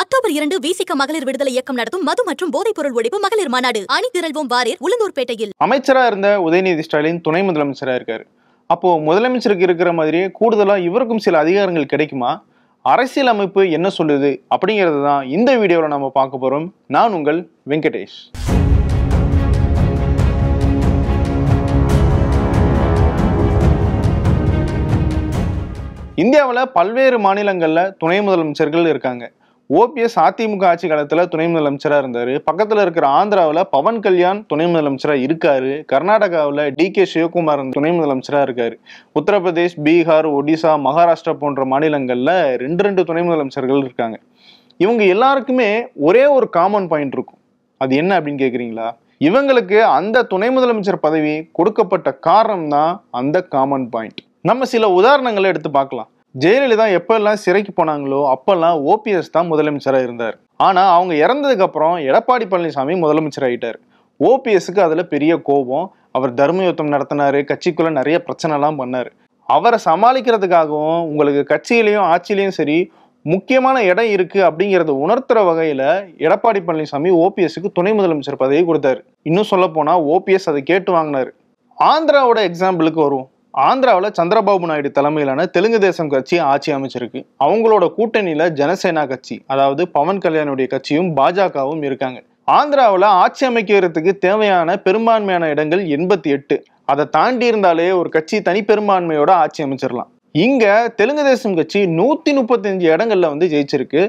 October இரண்டு விசிக மகளிர் விடுதலை இயக்கம் நடத்தும் மது மற்றும் போதைப் பொருள் ஒழிப்பு மகளிர் மாநாடு அணி திரள்வோம் வாரியர் பேட்டையில் அமைச்சராக இருந்த உதயநிதி ஸ்டாலின் துணை முதலமைச்சராக இருக்காரு அப்போ முதலமைச்சருக்கு இருக்கிற மாதிரியே கூடுதலா இவருக்கும் சில அதிகாரங்கள் கிடைக்குமா அரசியல் அமைப்பு என்ன சொல்லுது அப்படிங்கிறது தான் இந்த வீடியோவில் நம்ம பார்க்க போகிறோம் நான் உங்கள் வெங்கடேஷ் இந்தியாவில் பல்வேறு மாநிலங்களில் துணை முதலமைச்சர்கள் இருக்காங்க ஓபிஎஸ் அதிமுக ஆட்சி காலத்தில் துணை முதலமைச்சராக இருந்தார் பக்கத்தில் இருக்கிற ஆந்திராவில் பவன் கல்யாண் துணை முதலமைச்சராக இருக்கார் கர்நாடகாவில் டி கே சிவகுமார் துணை முதலமைச்சராக இருக்கார் உத்தரப்பிரதேஷ் பீகார் ஒடிசா மகாராஷ்டிரா போன்ற மாநிலங்களில் ரெண்டு ரெண்டு துணை முதலமைச்சர்கள் இருக்காங்க இவங்க எல்லாருக்குமே ஒரே ஒரு காமன் பாயிண்ட் இருக்கும் அது என்ன அப்படின்னு கேட்குறீங்களா இவங்களுக்கு அந்த துணை முதலமைச்சர் பதவி கொடுக்கப்பட்ட காரணம் தான் அந்த காமன் பாயிண்ட் நம்ம சில உதாரணங்களை எடுத்து பார்க்கலாம் ஜெயலலிதா எப்பெல்லாம் சிறைக்கு போனாங்களோ அப்பெல்லாம் ஓபிஎஸ் தான் முதலமைச்சராக இருந்தார் ஆனால் அவங்க இறந்ததுக்கு அப்புறம் எடப்பாடி பழனிசாமி முதலமைச்சர் ஆகிட்டார் ஓபிஎஸ்க்கு அதில் பெரிய கோபம் அவர் தர்மயுத்தம் நடத்தினார் கட்சிக்குள்ளே நிறைய பிரச்சனைலாம் பண்ணார் அவரை சமாளிக்கிறதுக்காகவும் உங்களுக்கு கட்சியிலையும் ஆட்சியிலையும் சரி முக்கியமான இடம் இருக்குது அப்படிங்கிறத உணர்த்துற வகையில் எடப்பாடி பழனிசாமி ஓபிஎஸ்க்கு துணை முதலமைச்சர் பதவியை கொடுத்தாரு இன்னும் சொல்ல போனால் ஓபிஎஸ் அதை கேட்டு வாங்கினார் ஆந்திராவோட எக்ஸாம்பிளுக்கு வரும் ஆந்திராவில் சந்திரபாபு நாயுடு தலைமையிலான தெலுங்கு தேசம் கட்சி ஆட்சி அமைச்சிருக்கு அவங்களோட கூட்டணியில் ஜனசேனா கட்சி அதாவது பவன் கல்யாணுடைய கட்சியும் பாஜகவும் இருக்காங்க ஆந்திராவில் ஆட்சி அமைக்கிறதுக்கு தேவையான பெரும்பான்மையான இடங்கள் எண்பத்தி எட்டு அதை தாண்டி இருந்தாலே ஒரு கட்சி தனிப்பெரும்பான்மையோட ஆட்சி அமைச்சிடலாம் இங்க தெலுங்கு தேசம் கட்சி நூத்தி முப்பத்தஞ்சு இடங்கள்ல வந்து ஜெயிச்சிருக்கு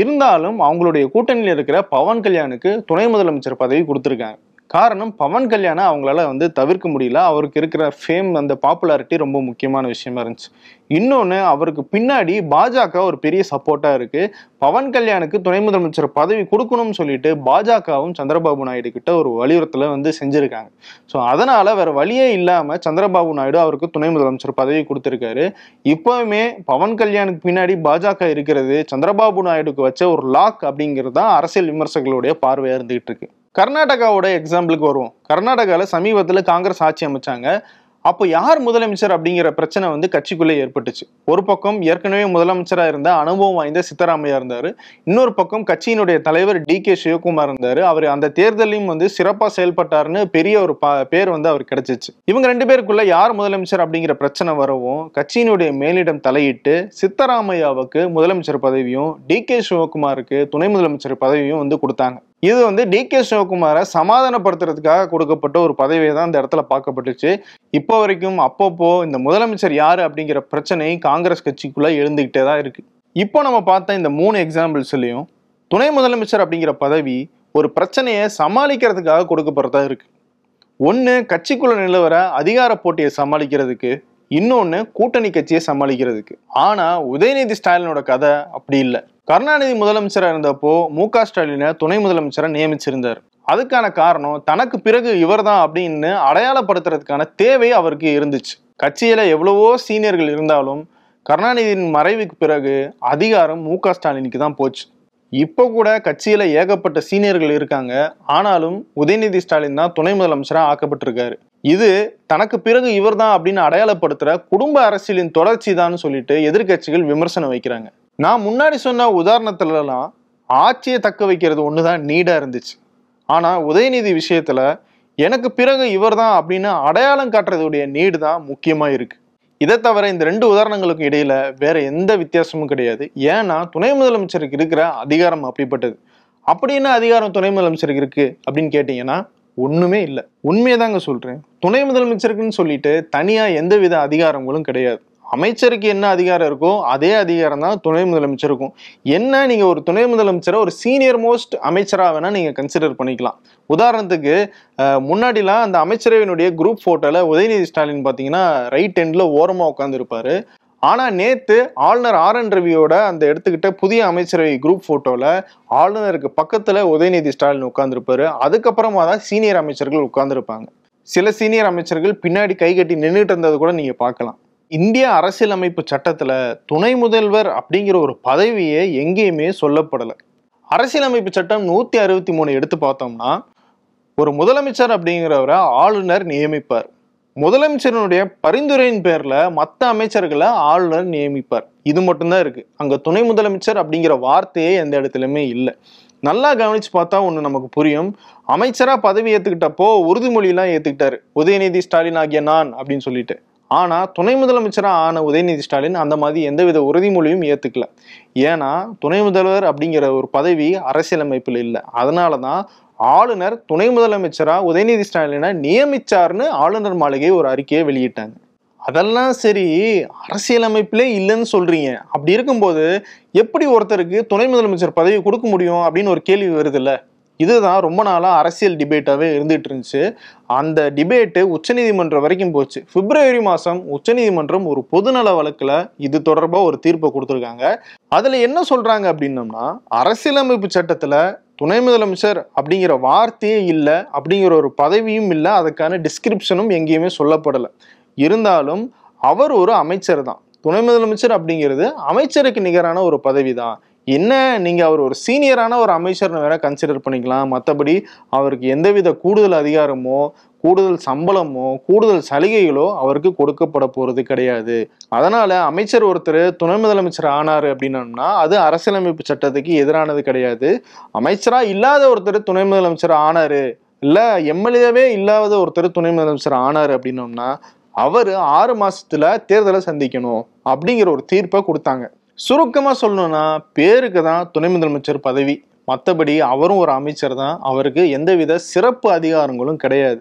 இருந்தாலும் அவங்களுடைய கூட்டணியில் இருக்கிற பவன் கல்யாணுக்கு துணை முதலமைச்சர் பதவி கொடுத்துருக்காங்க காரணம் பவன் கல்யாணம் அவங்களால வந்து தவிர்க்க முடியல அவருக்கு இருக்கிற ஃபேம் அந்த பாப்புலாரிட்டி ரொம்ப முக்கியமான விஷயமா இருந்துச்சு இன்னொன்று அவருக்கு பின்னாடி பாஜக ஒரு பெரிய சப்போர்ட்டாக இருக்குது பவன் கல்யாணுக்கு துணை முதலமைச்சர் பதவி கொடுக்கணும்னு சொல்லிட்டு பாஜகவும் சந்திரபாபு நாயுடு கிட்ட ஒரு வலியுறுத்தலை வந்து செஞ்சுருக்காங்க ஸோ அதனால் வேறு வழியே இல்லாமல் சந்திரபாபு நாயுடு அவருக்கு துணை முதலமைச்சர் பதவி கொடுத்துருக்காரு இப்போவுமே பவன் கல்யாணுக்கு பின்னாடி பாஜக இருக்கிறது சந்திரபாபு நாயுடுக்கு வச்ச ஒரு லாக் அப்படிங்கிறது தான் அரசியல் விமர்சகர்களுடைய பார்வையாக இருந்துகிட்டு இருக்கு கர்நாடகாவோட எக்ஸாம்பிளுக்கு வருவோம் கர்நாடகாவில் சமீபத்தில் காங்கிரஸ் ஆட்சி அமைச்சாங்க அப்போ யார் முதலமைச்சர் அப்படிங்கிற பிரச்சனை வந்து கட்சிக்குள்ளே ஏற்பட்டுச்சு ஒரு பக்கம் ஏற்கனவே முதலமைச்சராக இருந்த அனுபவம் வாய்ந்த சித்தராமையா இருந்தார் இன்னொரு பக்கம் கட்சியினுடைய தலைவர் டி கே சிவகுமார் இருந்தார் அவர் அந்த தேர்தலையும் வந்து சிறப்பாக செயல்பட்டார்னு பெரிய ஒரு பேர் வந்து அவர் கிடைச்சிச்சு இவங்க ரெண்டு பேருக்குள்ள யார் முதலமைச்சர் அப்படிங்கிற பிரச்சனை வரவும் கட்சியினுடைய மேலிடம் தலையிட்டு சித்தராமையாவுக்கு முதலமைச்சர் பதவியும் டி கே சிவகுமாருக்கு துணை முதலமைச்சர் பதவியும் வந்து கொடுத்தாங்க இது வந்து டி கே சிவகுமாரை சமாதானப்படுத்துறதுக்காக கொடுக்கப்பட்ட ஒரு பதவியை தான் இந்த இடத்துல பார்க்கப்பட்டுச்சு இப்போ வரைக்கும் அப்பப்போ இந்த முதலமைச்சர் யார் அப்படிங்கிற பிரச்சனை காங்கிரஸ் கட்சிக்குள்ளே எழுந்துக்கிட்டே தான் இருக்குது இப்போ நம்ம பார்த்த இந்த மூணு எக்ஸாம்பிள்ஸ்லையும் துணை முதலமைச்சர் அப்படிங்கிற பதவி ஒரு பிரச்சனையை சமாளிக்கிறதுக்காக கொடுக்கப்படுறதா இருக்குது ஒன்று கட்சிக்குள்ள நிலவர அதிகார போட்டியை சமாளிக்கிறதுக்கு இன்னொன்று கூட்டணி கட்சியை சமாளிக்கிறதுக்கு ஆனால் உதயநிதி ஸ்டாலினோட கதை அப்படி இல்லை கருணாநிதி முதலமைச்சராக இருந்தப்போ மு க ஸ்டாலினை துணை முதலமைச்சரை நியமிச்சிருந்தார் அதுக்கான காரணம் தனக்கு பிறகு இவர் தான் அப்படின்னு அடையாளப்படுத்துறதுக்கான தேவை அவருக்கு இருந்துச்சு கட்சியில எவ்வளவோ சீனியர்கள் இருந்தாலும் கருணாநிதியின் மறைவுக்கு பிறகு அதிகாரம் மு க ஸ்டாலினுக்கு தான் போச்சு இப்போ கூட கட்சியில் ஏகப்பட்ட சீனியர்கள் இருக்காங்க ஆனாலும் உதயநிதி ஸ்டாலின் தான் துணை முதலமைச்சராக ஆக்கப்பட்டிருக்காரு இது தனக்கு பிறகு இவர் தான் அப்படின்னு அடையாளப்படுத்துகிற குடும்ப அரசியலின் தொடர்ச்சி தான் சொல்லிட்டு எதிர்கட்சிகள் விமர்சனம் வைக்கிறாங்க நான் முன்னாடி சொன்ன உதாரணத்துலலாம் ஆட்சியை தக்க வைக்கிறது ஒன்று தான் நீடாக இருந்துச்சு ஆனால் உதயநிதி விஷயத்தில் எனக்கு பிறகு இவர் தான் அப்படின்னு அடையாளம் காட்டுறதுடைய நீடு தான் முக்கியமாக இருக்குது இதை தவிர இந்த ரெண்டு உதாரணங்களுக்கு இடையில வேற எந்த வித்தியாசமும் கிடையாது ஏன்னா துணை முதலமைச்சருக்கு இருக்கிற அதிகாரம் அப்படிப்பட்டது அப்படி என்ன அதிகாரம் துணை முதலமைச்சருக்கு இருக்கு அப்படின்னு கேட்டீங்கன்னா ஒண்ணுமே இல்லை உண்மையை தாங்க சொல்றேன் துணை முதலமைச்சருக்குன்னு சொல்லிட்டு தனியா எந்தவித அதிகாரங்களும் கிடையாது அமைச்சருக்கு என்ன அதிகாரம் இருக்கோ அதே அதிகாரம் தான் துணை முதலமைச்சருக்கும் என்ன நீங்கள் ஒரு துணை முதலமைச்சரை ஒரு சீனியர் மோஸ்ட் அமைச்சராக வேணால் நீங்கள் கன்சிடர் பண்ணிக்கலாம் உதாரணத்துக்கு முன்னாடிலாம் அந்த அமைச்சரவையினுடைய குரூப் ஃபோட்டோவில் உதயநிதி ஸ்டாலின் பார்த்தீங்கன்னா ரைட் ஹெண்டில் ஓரமாக உட்காந்துருப்பார் ஆனால் நேற்று ஆளுநர் ஆர் என் ரவியோட அந்த எடுத்துக்கிட்ட புதிய அமைச்சரவை குரூப் ஃபோட்டோவில் ஆளுநருக்கு பக்கத்தில் உதயநிதி ஸ்டாலின் உட்காந்துருப்பாரு அதுக்கப்புறமா தான் சீனியர் அமைச்சர்கள் உட்காந்துருப்பாங்க சில சீனியர் அமைச்சர்கள் பின்னாடி கை கட்டி நின்றுட்டு இருந்ததை கூட நீங்கள் பார்க்கலாம் இந்திய அரசியலமைப்பு சட்டத்தில் துணை முதல்வர் அப்படிங்கிற ஒரு பதவியே எங்கேயுமே சொல்லப்படலை அரசியலமைப்பு சட்டம் நூற்றி அறுபத்தி மூணு எடுத்து பார்த்தோம்னா ஒரு முதலமைச்சர் அப்படிங்கிறவரை ஆளுநர் நியமிப்பார் முதலமைச்சரினுடைய பரிந்துரையின் பேரில் மற்ற அமைச்சர்களை ஆளுநர் நியமிப்பார் இது மட்டும்தான் இருக்குது அங்கே துணை முதலமைச்சர் அப்படிங்கிற வார்த்தையே எந்த இடத்துலையுமே இல்லை நல்லா கவனித்து பார்த்தா ஒன்று நமக்கு புரியும் அமைச்சராக பதவி ஏற்றுக்கிட்டப்போ உறுதிமொழியெலாம் ஏற்றுக்கிட்டாரு உதயநிதி ஸ்டாலின் ஆகிய நான் அப்படின்னு சொல்லிட்டு ஆனால் துணை முதலமைச்சராக ஆன உதயநிதி ஸ்டாலின் அந்த மாதிரி எந்தவித உறுதிமொழியும் ஏற்றுக்கல ஏன்னா துணை முதல்வர் அப்படிங்கிற ஒரு பதவி அரசியலமைப்பில் இல்லை அதனால தான் ஆளுநர் துணை முதலமைச்சராக உதயநிதி ஸ்டாலினை நியமித்தார்னு ஆளுநர் மாளிகை ஒரு அறிக்கையை வெளியிட்டாங்க அதெல்லாம் சரி அரசியலமைப்பிலே இல்லைன்னு சொல்கிறீங்க அப்படி இருக்கும்போது எப்படி ஒருத்தருக்கு துணை முதலமைச்சர் பதவி கொடுக்க முடியும் அப்படின்னு ஒரு கேள்வி இல்லை இதுதான் ரொம்ப நாளாக அரசியல் டிபேட்டாகவே இருந்துகிட்டு இருந்துச்சு அந்த டிபேட்டு உச்சநீதிமன்றம் வரைக்கும் போச்சு பிப்ரவரி மாதம் உச்சநீதிமன்றம் ஒரு பொதுநல வழக்கில் இது தொடர்பாக ஒரு தீர்ப்பை கொடுத்துருக்காங்க அதில் என்ன சொல்கிறாங்க அப்படின்னோம்னா அரசியலமைப்பு சட்டத்தில் துணை முதலமைச்சர் அப்படிங்கிற வார்த்தையே இல்லை அப்படிங்கிற ஒரு பதவியும் இல்லை அதுக்கான டிஸ்கிரிப்ஷனும் எங்கேயுமே சொல்லப்படலை இருந்தாலும் அவர் ஒரு அமைச்சர் தான் துணை முதலமைச்சர் அப்படிங்கிறது அமைச்சருக்கு நிகரான ஒரு பதவி தான் என்ன நீங்கள் அவர் ஒரு சீனியரான ஒரு அமைச்சர்னு வேற கன்சிடர் பண்ணிக்கலாம் மற்றபடி அவருக்கு எந்தவித கூடுதல் அதிகாரமோ கூடுதல் சம்பளமோ கூடுதல் சலுகைகளோ அவருக்கு கொடுக்கப்பட போகிறது கிடையாது அதனால் அமைச்சர் ஒருத்தர் துணை முதலமைச்சர் ஆனார் அப்படின்னம்னா அது அரசியலமைப்பு சட்டத்துக்கு எதிரானது கிடையாது அமைச்சராக இல்லாத ஒருத்தர் துணை முதலமைச்சர் ஆனார் இல்லை எம்எல்ஏவே இல்லாத ஒருத்தர் துணை முதலமைச்சர் ஆனார் அப்படின்னோம்னா அவர் ஆறு மாதத்தில் தேர்தலை சந்திக்கணும் அப்படிங்கிற ஒரு தீர்ப்பை கொடுத்தாங்க சுருக்கமாக சொல்லணும்னா பேருக்கு தான் துணை முதலமைச்சர் பதவி மற்றபடி அவரும் ஒரு அமைச்சர் தான் அவருக்கு எந்தவித சிறப்பு அதிகாரங்களும் கிடையாது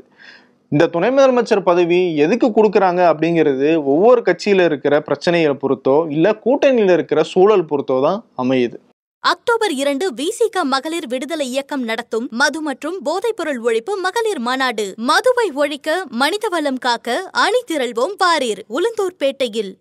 இந்த துணை முதலமைச்சர் பதவி எதுக்கு கொடுக்குறாங்க அப்படிங்கிறது ஒவ்வொரு கட்சியில் இருக்கிற பிரச்சனைகளை பொறுத்தோ இல்லை கூட்டணியில் இருக்கிற சூழல் பொறுத்தோ தான் அமையுது அக்டோபர் இரண்டு விசிக மகளிர் விடுதலை இயக்கம் நடத்தும் மது மற்றும் போதைப்பொருள் ஒழிப்பு மகளிர் மாநாடு மதுவை ஒழிக்க மனிதவளம் காக்க அணி திரள்வோம் வாரீர் உளுந்தூர்பேட்டையில்